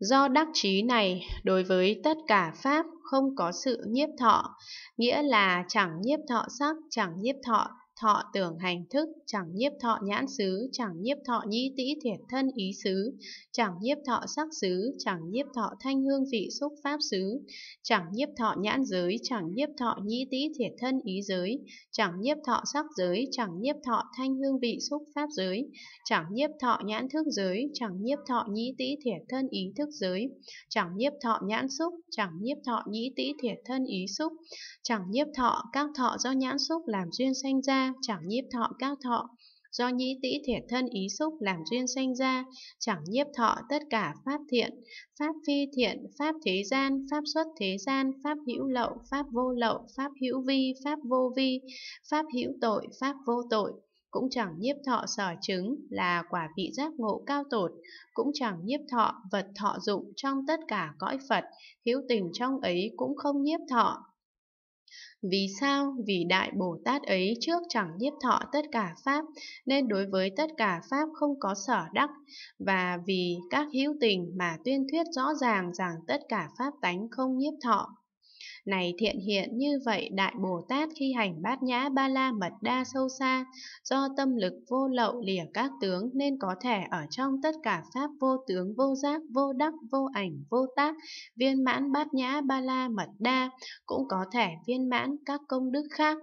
Do đắc trí này, đối với tất cả Pháp không có sự nhiếp thọ, nghĩa là chẳng nhiếp thọ sắc, chẳng nhiếp thọ thọ tưởng hành thức, chẳng nhiếp thọ nhãn xứ, chẳng nhiếp thọ nhĩ tĩ thiệt thân ý xứ, chẳng nhiếp thọ sắc xứ, chẳng nhiếp thọ thanh hương vị xúc pháp xứ, chẳng nhiếp thọ nhãn giới, chẳng nhiếp thọ nhĩ tĩ thiệt thân ý giới, chẳng nhiếp thọ sắc giới, chẳng nhiếp thọ thanh hương vị xúc pháp giới, chẳng nhiếp thọ nhãn thức giới, chẳng nhiếp thọ nhĩ tĩ thiệt thân ý thức giới, chẳng nhiếp thọ nhãn xúc, chẳng nhiếp thọ nhĩ tĩ thiệt thân ý xúc, chẳng nhiếp thọ các thọ do nhãn xúc làm duyên sanh ra chẳng nhiếp thọ các thọ. Do nhĩ tĩ thiệt thân ý xúc làm duyên sanh ra, chẳng nhiếp thọ tất cả pháp thiện, pháp phi thiện, pháp thế gian, pháp xuất thế gian, pháp hữu lậu, pháp vô lậu, pháp hữu vi, pháp vô vi, pháp hữu tội, pháp vô tội cũng chẳng nhiếp thọ sở chứng là quả vị giác ngộ cao tột, cũng chẳng nhiếp thọ vật thọ dụng trong tất cả cõi Phật, hữu tình trong ấy cũng không nhiếp thọ. Vì sao? Vì Đại Bồ Tát ấy trước chẳng nhiếp thọ tất cả Pháp, nên đối với tất cả Pháp không có sở đắc, và vì các hữu tình mà tuyên thuyết rõ ràng rằng tất cả Pháp tánh không nhiếp thọ. Này thiện hiện như vậy Đại Bồ Tát khi hành bát nhã ba la mật đa sâu xa, do tâm lực vô lậu lìa các tướng nên có thể ở trong tất cả pháp vô tướng vô giác, vô đắc, vô ảnh, vô tác, viên mãn bát nhã ba la mật đa, cũng có thể viên mãn các công đức khác.